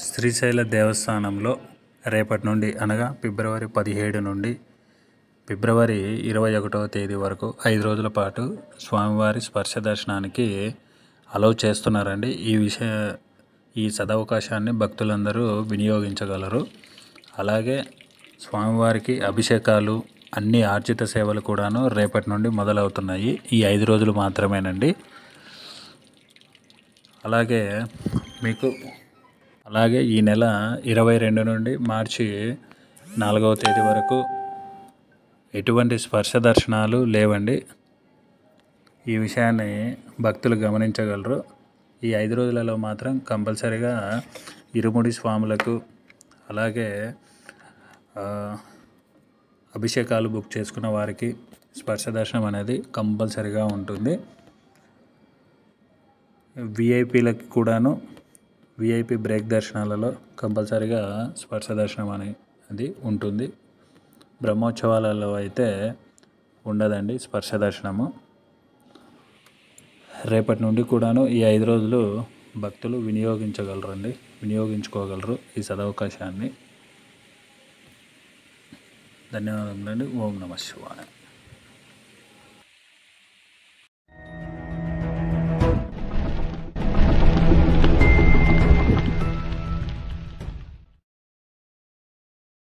శ్రీశైల దేవస్థానంలో రేపటి నుండి అనగా ఫిబ్రవరి పదిహేడు నుండి ఫిబ్రవరి ఇరవై ఒకటవ తేదీ వరకు ఐదు రోజుల పాటు స్వామివారి స్పర్శ దర్శనానికి అలౌ చేస్తున్నారండి ఈ విషయ ఈ సదవకాశాన్ని భక్తులందరూ వినియోగించగలరు అలాగే స్వామివారికి అభిషేకాలు అన్ని ఆర్జిత సేవలు కూడాను రేపటి నుండి మొదలవుతున్నాయి ఈ ఐదు రోజులు మాత్రమేనండి అలాగే మీకు అలాగే ఈ నెల ఇరవై రెండు నుండి మార్చి నాలుగవ తేదీ వరకు ఎటువంటి స్పర్శ దర్శనాలు లేవండి ఈ విషయాన్ని భక్తులు గమనించగలరు ఈ ఐదు రోజులలో మాత్రం కంపల్సరిగా ఇరుముడి స్వాములకు అలాగే అభిషేకాలు బుక్ చేసుకున్న వారికి స్పర్శ దర్శనం అనేది కంపల్సరిగా ఉంటుంది విఐపీలకు కూడాను విఐపి బ్రేక్ దర్శనాలలో కంపల్సరిగా స్పర్శ దర్శనం అనేది ఉంటుంది బ్రహ్మోత్సవాలలో అయితే ఉండదండి స్పర్శ దర్శనము రేపటి నుండి కూడాను ఈ ఐదు రోజులు భక్తులు వినియోగించగలరండి వినియోగించుకోగలరు ఈ సదవకాశాన్ని ధన్యవాదములండి ఓం నమ శివాయ